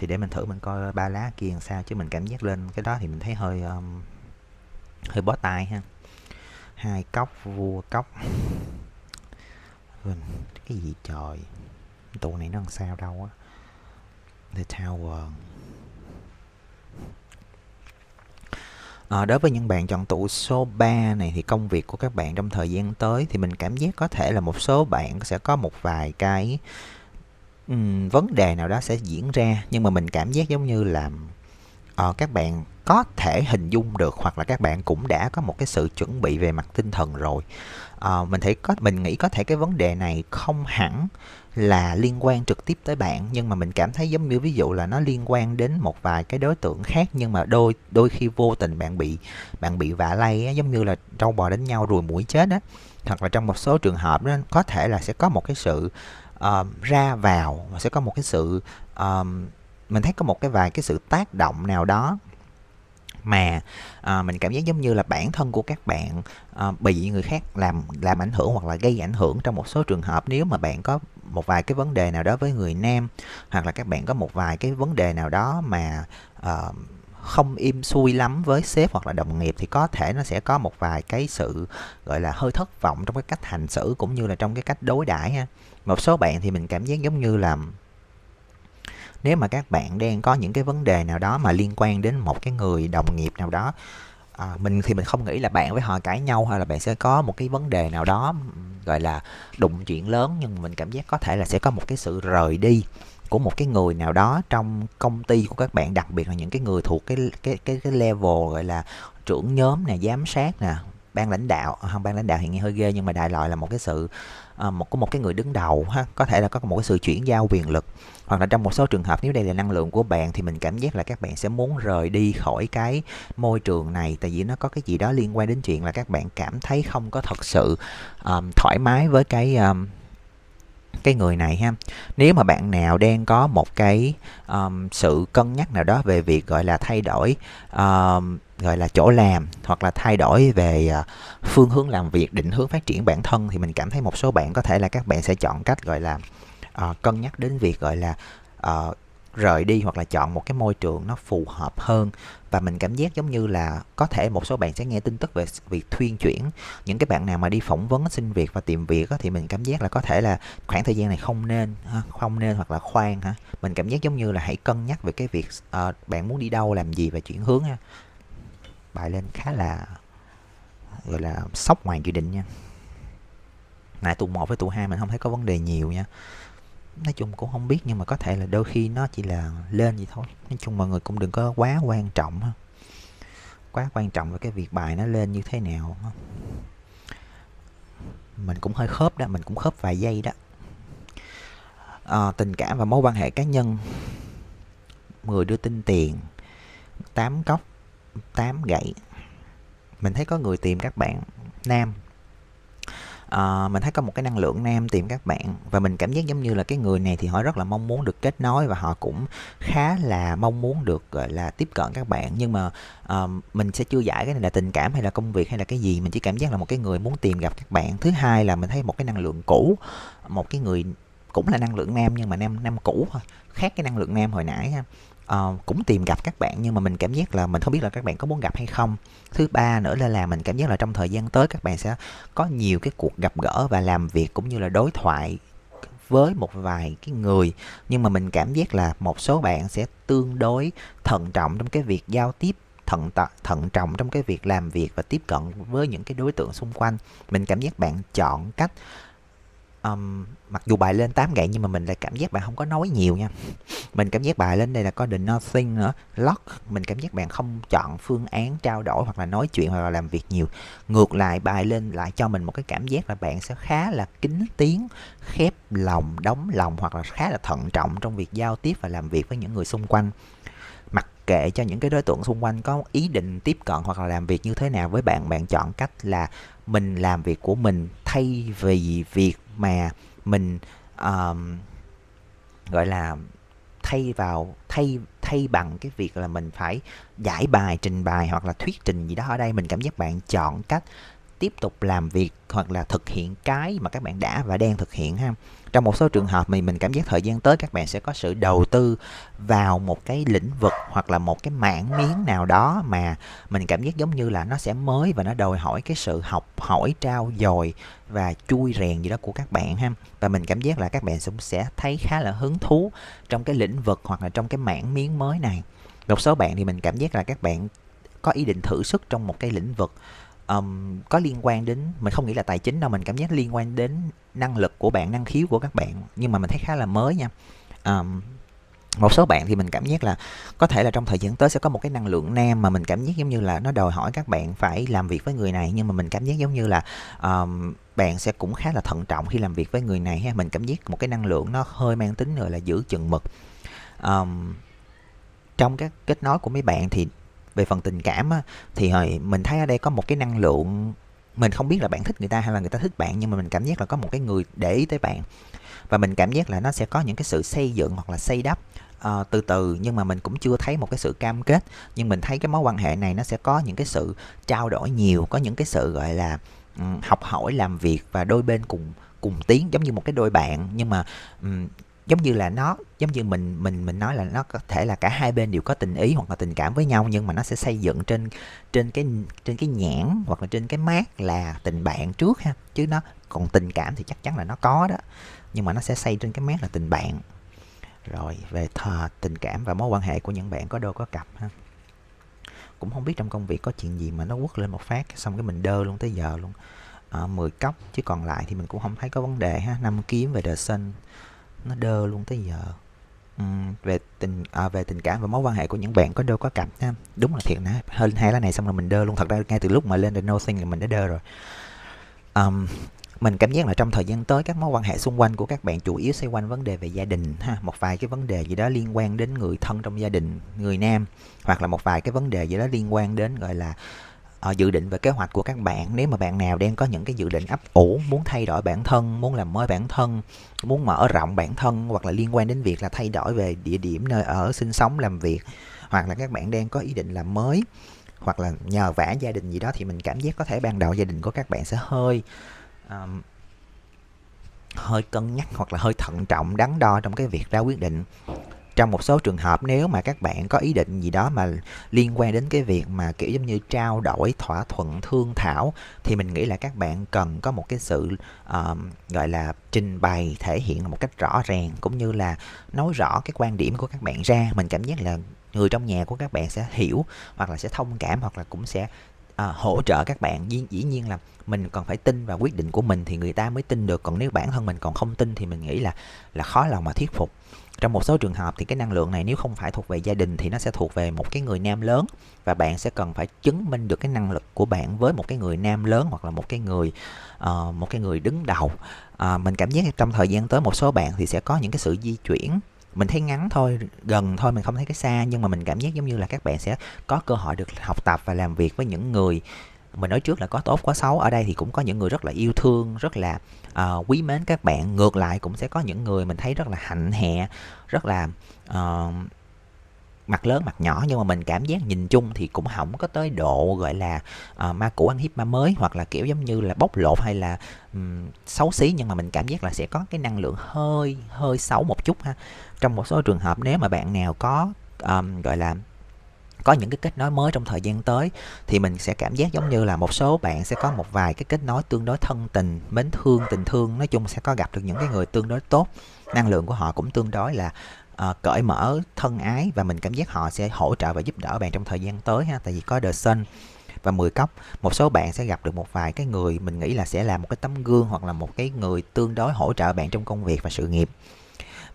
thì để mình thử mình coi ba lá kia làm sao chứ mình cảm giác lên cái đó thì mình thấy hơi um, hơi bó tay ha hai cốc vua cốc cái gì trời tụ này nó làm sao đâu á the tower À, đối với những bạn chọn tụ số 3 này thì công việc của các bạn trong thời gian tới thì mình cảm giác có thể là một số bạn sẽ có một vài cái ừm, vấn đề nào đó sẽ diễn ra nhưng mà mình cảm giác giống như là ờ, các bạn có thể hình dung được hoặc là các bạn cũng đã có một cái sự chuẩn bị về mặt tinh thần rồi Ờ, mình thấy có mình nghĩ có thể cái vấn đề này không hẳn là liên quan trực tiếp tới bạn nhưng mà mình cảm thấy giống như ví dụ là nó liên quan đến một vài cái đối tượng khác nhưng mà đôi đôi khi vô tình bạn bị bạn bị vạ lay á, giống như là trâu bò đánh nhau rồi mũi chết á hoặc là trong một số trường hợp đó có thể là sẽ có một cái sự ra vào và sẽ có một cái sự uh, mình thấy có một cái vài cái sự tác động nào đó mà à, mình cảm giác giống như là bản thân của các bạn à, bị người khác làm làm ảnh hưởng hoặc là gây ảnh hưởng trong một số trường hợp nếu mà bạn có một vài cái vấn đề nào đó với người nam hoặc là các bạn có một vài cái vấn đề nào đó mà à, không im xuôi lắm với sếp hoặc là đồng nghiệp thì có thể nó sẽ có một vài cái sự gọi là hơi thất vọng trong cái cách hành xử cũng như là trong cái cách đối đãi ha một số bạn thì mình cảm giác giống như là nếu mà các bạn đang có những cái vấn đề nào đó mà liên quan đến một cái người đồng nghiệp nào đó à, mình thì mình không nghĩ là bạn với họ cãi nhau hay là bạn sẽ có một cái vấn đề nào đó gọi là đụng chuyện lớn nhưng mình cảm giác có thể là sẽ có một cái sự rời đi của một cái người nào đó trong công ty của các bạn đặc biệt là những cái người thuộc cái cái cái cái level gọi là trưởng nhóm nè giám sát nè ban lãnh đạo à, không ban lãnh đạo thì nghe hơi ghê nhưng mà đại loại là một cái sự à, một có một cái người đứng đầu ha có thể là có một cái sự chuyển giao quyền lực hoặc là trong một số trường hợp nếu đây là năng lượng của bạn thì mình cảm giác là các bạn sẽ muốn rời đi khỏi cái môi trường này tại vì nó có cái gì đó liên quan đến chuyện là các bạn cảm thấy không có thật sự um, thoải mái với cái um, cái người này ha nếu mà bạn nào đang có một cái um, sự cân nhắc nào đó về việc gọi là thay đổi um, gọi là chỗ làm hoặc là thay đổi về ờ, phương hướng làm việc định hướng phát triển bản thân thì mình cảm thấy một số bạn có thể là các bạn sẽ chọn cách gọi là uh, cân nhắc đến việc gọi là uh, rời đi hoặc là chọn một cái môi trường nó phù hợp hơn và mình cảm giác giống như là có thể một số bạn sẽ nghe tin tức về việc thuyên chuyển những cái bạn nào mà đi phỏng vấn xin việc và tìm việc thì mình cảm giác là có thể là khoảng thời gian này không nên không nên hoặc là khoan hả mình cảm giác giống như là hãy cân nhắc về cái việc ờ, bạn muốn đi đâu làm gì và chuyển hướng ha bài lên khá là gọi là sốc ngoài dự định nha nãy tụ một với tụ hai mình không thấy có vấn đề nhiều nha nói chung cũng không biết nhưng mà có thể là đôi khi nó chỉ là lên vậy thôi nói chung mọi người cũng đừng có quá quan trọng quá quan trọng về cái việc bài nó lên như thế nào mình cũng hơi khớp đó mình cũng khớp vài giây đó à, tình cảm và mối quan hệ cá nhân người đưa tin tiền tám cốc tám gậy mình thấy có người tìm các bạn nam uh, mình thấy có một cái năng lượng nam tìm các bạn và mình cảm giác giống như là cái người này thì họ rất là mong muốn được kết nối và họ cũng khá là mong muốn được gọi là tiếp cận các bạn nhưng mà uh, mình sẽ chưa giải cái này là tình cảm hay là công việc hay là cái gì mình chỉ cảm giác là một cái người muốn tìm gặp các bạn thứ hai là mình thấy một cái năng lượng cũ một cái người cũng là năng lượng nam nhưng mà nam nam cũ thôi khác cái năng lượng nam hồi nãy ha uh, cũng tìm gặp các bạn nhưng mà mình cảm giác là mình không biết là các bạn có muốn gặp hay không thứ ba nữa là, là mình cảm giác là trong thời gian tới các bạn sẽ có nhiều cái cuộc gặp gỡ và làm việc cũng như là đối thoại với một vài cái người nhưng mà mình cảm giác là một số bạn sẽ tương đối thận trọng trong cái việc giao tiếp thận thận trọng trong cái việc làm việc và tiếp cận với những cái đối tượng xung quanh mình cảm giác bạn chọn cách um, mặc dù bài lên 8 gạn nhưng mà mình lại cảm giác bạn không có nói nhiều nha mình cảm giác bài lên đây là có the nothing nữa lock mình cảm giác bạn không chọn phương án trao đổi hoặc là nói chuyện hoặc là làm việc nhiều ngược lại bài lên lại cho mình một cái cảm giác là bạn sẽ khá là kín tiếng khép lòng đóng lòng hoặc là khá là thận trọng trong việc giao tiếp và làm việc với những người xung quanh mặc kệ cho những cái đối tượng xung quanh có ý định tiếp cận hoặc là làm việc như thế nào với bạn bạn chọn cách là mình làm việc của mình thay vì việc mà mình um, gọi là thay vào thay thay bằng cái việc là mình phải giải bài trình bày hoặc là thuyết trình gì đó ở đây mình cảm giác bạn chọn cách tiếp tục làm việc hoặc là thực hiện cái mà các bạn đã và đang thực hiện ha trong một số trường hợp thì mình cảm giác thời gian tới các bạn sẽ có sự đầu tư vào một cái lĩnh vực hoặc là một cái mảng miếng nào đó mà mình cảm giác giống như là nó sẽ mới và nó đòi hỏi cái sự học hỏi trao dồi và chui rèn gì đó của các bạn ha và mình cảm giác là các bạn cũng sẽ thấy khá là hứng thú trong cái lĩnh vực hoặc là trong cái mảng miếng mới này một số bạn thì mình cảm giác là các bạn có ý định thử sức trong một cái lĩnh vực um, có liên quan đến mình không nghĩ là tài chính đâu mình cảm giác liên quan đến năng lực của bạn năng khiếu của các bạn nhưng mà mình thấy khá là mới nha um, một số bạn thì mình cảm giác là có thể là trong thời gian tới sẽ có một cái năng lượng nam mà mình cảm giác giống như là nó đòi hỏi các bạn phải làm việc với người này nhưng mà mình cảm giác giống như là um, bạn sẽ cũng khá là thận trọng khi làm việc với người này ha mình cảm giác một cái năng lượng nó hơi mang tính gọi là giữ chừng mực um, trong các kết nối của mấy bạn thì về phần tình cảm á, thì mình thấy ở đây có một cái năng lượng mình không biết là bạn thích người ta hay là người ta thích bạn nhưng mà mình cảm giác là có một cái người để ý tới bạn và mình cảm giác là nó sẽ có những cái sự xây dựng hoặc là xây đắp uh, từ từ nhưng mà mình cũng chưa thấy một cái sự cam kết nhưng mình thấy cái mối quan hệ này nó sẽ có những cái sự trao đổi nhiều có những cái sự gọi là um, học hỏi làm việc và đôi bên cùng cùng tiến giống như một cái đôi bạn nhưng mà um, giống như là nó giống như mình mình mình nói là nó có thể là cả hai bên đều có tình ý hoặc là tình cảm với nhau nhưng mà nó sẽ xây dựng trên trên cái trên cái nhãn hoặc là trên cái mát là tình bạn trước ha chứ nó còn tình cảm thì chắc chắn là nó có đó nhưng mà nó sẽ xây trên cái mát là tình bạn rồi về thờ tình cảm và mối quan hệ của những bạn có đôi có cặp ha cũng không biết trong công việc có chuyện gì mà nó quất lên một phát xong cái mình đơ luôn tới giờ luôn à, ờ, 10 cốc chứ còn lại thì mình cũng không thấy có vấn đề ha năm kiếm về đời sinh nó đơ luôn tới giờ uhm, về tình à, về tình cảm và mối quan hệ của những bạn có đơ có cặp ha đúng là thiệt nè hơn hai lá này xong rồi mình đơ luôn thật ra ngay từ lúc mà lên the nothing là mình đã đơ rồi um, mình cảm giác là trong thời gian tới các mối quan hệ xung quanh của các bạn chủ yếu xoay quanh vấn đề về gia đình ha một vài cái vấn đề gì đó liên quan đến người thân trong gia đình người nam hoặc là một vài cái vấn đề gì đó liên quan đến gọi là uh, dự định và kế hoạch của các bạn nếu mà bạn nào đang có những cái dự định ấp ủ muốn thay đổi bản thân muốn làm mới bản thân muốn mở rộng bản thân hoặc là liên quan đến việc là thay đổi về địa điểm nơi ở sinh sống làm việc hoặc là các bạn đang có ý định làm mới hoặc là nhờ vả gia đình gì đó thì mình cảm giác có thể ban đầu gia đình của các bạn sẽ hơi um, hơi cân nhắc hoặc là hơi thận trọng đắn đo trong cái việc ra quyết định trong một số trường hợp nếu mà các bạn có ý định gì đó mà liên quan đến cái việc mà kiểu giống như trao đổi thỏa thuận thương thảo thì mình nghĩ là các bạn cần có một cái sự uh, gọi là trình bày thể hiện một cách rõ ràng cũng như là nói rõ cái quan điểm của các bạn ra mình cảm giác là người trong nhà của các bạn sẽ hiểu hoặc là sẽ thông cảm hoặc là cũng sẽ à, hỗ trợ các bạn dĩ, dĩ nhiên là mình còn phải tin vào quyết định của mình thì người ta mới tin được còn nếu bản thân mình còn không tin thì mình nghĩ là là khó lòng mà thuyết phục trong một số trường hợp thì cái năng lượng này nếu không phải thuộc về gia đình thì nó sẽ thuộc về một cái người nam lớn và bạn sẽ cần phải chứng minh được cái năng lực của bạn với một cái người nam lớn hoặc là một cái người uh, một cái người đứng đầu uh, mình cảm giác trong thời gian tới một số bạn thì sẽ có những cái sự di chuyển mình thấy ngắn thôi gần thôi mình không thấy cái xa nhưng mà mình cảm giác giống như là các bạn sẽ có cơ hội được học tập và làm việc với những người mình nói trước là có tốt có xấu ở đây thì cũng có những người rất là yêu thương rất là uh, quý mến các bạn ngược lại cũng sẽ có những người mình thấy rất là hạnh hè rất là uh, mặt lớn mặt nhỏ nhưng mà mình cảm giác nhìn chung thì cũng không có tới độ gọi là uh, ma cũ ăn hiếp ma mới hoặc là kiểu giống như là bóc lột hay là um, xấu xí nhưng mà mình cảm giác là sẽ có cái năng lượng hơi hơi xấu một chút ha trong một số trường hợp nếu mà bạn nào có um, gọi là có những cái kết nối mới trong thời gian tới thì mình sẽ cảm giác giống như là một số bạn sẽ có một vài cái kết nối tương đối thân tình mến thương tình thương nói chung sẽ có gặp được những cái người tương đối tốt năng lượng của họ cũng tương đối là uh, cởi mở thân ái và mình cảm giác họ sẽ hỗ trợ và giúp đỡ bạn trong thời gian tới ha tại vì có the sun và 10 cốc một số bạn sẽ gặp được một vài cái người mình nghĩ là sẽ là một cái tấm gương hoặc là một cái người tương đối hỗ trợ bạn trong công việc và sự nghiệp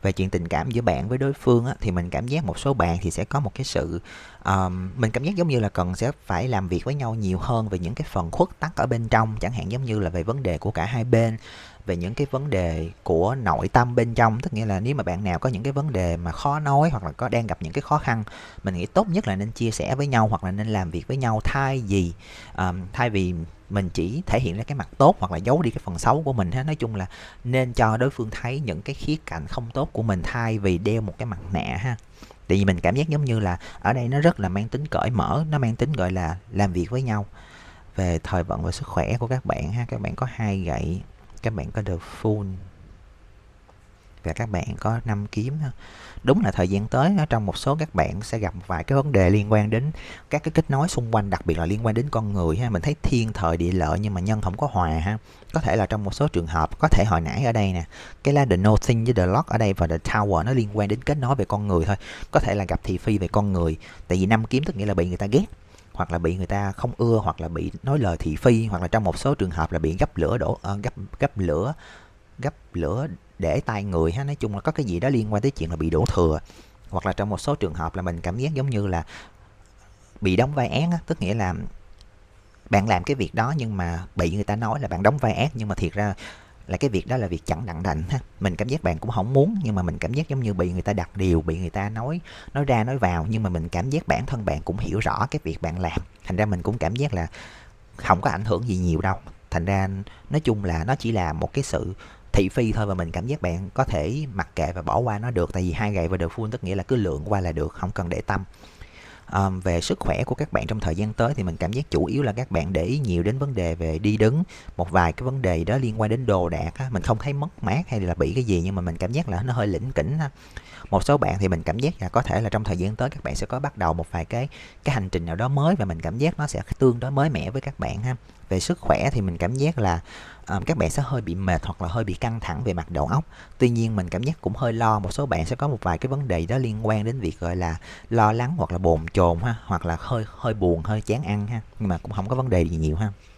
về chuyện tình cảm giữa bạn với đối phương á, thì mình cảm giác một số bạn thì sẽ có một cái sự um, mình cảm giác giống như là cần sẽ phải làm việc với nhau nhiều hơn về những cái phần khuất tắc ở bên trong chẳng hạn giống như là về vấn đề của cả hai bên về những cái vấn đề của nội tâm bên trong tức nghĩa là nếu mà bạn nào có những cái vấn đề mà khó nói hoặc là có đang gặp những cái khó khăn mình nghĩ tốt nhất là nên chia sẻ với nhau hoặc là nên làm việc với nhau thay vì um, thay vì mình chỉ thể hiện ra cái mặt tốt hoặc là giấu đi cái phần xấu của mình ha nói chung là nên cho đối phương thấy những cái khía cạnh không tốt của mình thay vì đeo một cái mặt nạ ha tại vì mình cảm giác giống như là ở đây nó rất là mang tính cởi mở nó mang tính gọi là làm việc với nhau về thời vận và sức khỏe của các bạn ha các bạn có hai gậy các bạn có The full và các bạn có năm kiếm đúng là thời gian tới trong một số các bạn sẽ gặp vài cái vấn đề liên quan đến các cái kết nối xung quanh đặc biệt là liên quan đến con người ha mình thấy thiên thời địa lợi nhưng mà nhân không có hòa ha có thể là trong một số trường hợp có thể hồi nãy ở đây nè cái là the nothing với the lock ở đây và the tower nó liên quan đến kết nối về con người thôi có thể là gặp thị phi về con người tại vì năm kiếm tức nghĩa là bị người ta ghét hoặc là bị người ta không ưa hoặc là bị nói lời thị phi hoặc là trong một số trường hợp là bị gấp lửa đổ uh, gấp gấp lửa gấp lửa để tay người ha nói chung là có cái gì đó liên quan tới chuyện là bị đổ thừa hoặc là trong một số trường hợp là mình cảm giác giống như là bị đóng vai én á, tức nghĩa là bạn làm cái việc đó nhưng mà bị người ta nói là bạn đóng vai ác nhưng mà thiệt ra là cái việc đó là việc chẳng đặng đành ha mình cảm giác bạn cũng không muốn nhưng mà mình cảm giác giống như bị người ta đặt điều bị người ta nói nói ra nói vào nhưng mà mình cảm giác bản thân bạn cũng hiểu rõ cái việc bạn làm thành ra mình cũng cảm giác là không có ảnh hưởng gì nhiều đâu thành ra nói chung là nó chỉ là một cái sự thị phi thôi và mình cảm giác bạn có thể mặc kệ và bỏ qua nó được tại vì hai gậy và đều full tức nghĩa là cứ lượng qua là được không cần để tâm um, về sức khỏe của các bạn trong thời gian tới thì mình cảm giác chủ yếu là các bạn để ý nhiều đến vấn đề về đi đứng một vài cái vấn đề đó liên quan đến đồ đạc á. mình không thấy mất mát hay là bị cái gì nhưng mà mình cảm giác là nó hơi lỉnh kỉnh ha một số bạn thì mình cảm giác là có thể là trong thời gian tới các bạn sẽ có bắt đầu một vài cái cái hành trình nào đó mới và mình cảm giác nó sẽ tương đối mới mẻ với các bạn ha về sức khỏe thì mình cảm giác là um, các bạn sẽ hơi bị mệt hoặc là hơi bị căng thẳng về mặt đầu óc tuy nhiên mình cảm giác cũng hơi lo một số bạn sẽ có một vài cái vấn đề đó liên quan đến việc gọi là lo lắng hoặc là bồn chồn ha hoặc là hơi hơi buồn hơi chán ăn ha nhưng mà cũng không có vấn đề gì nhiều ha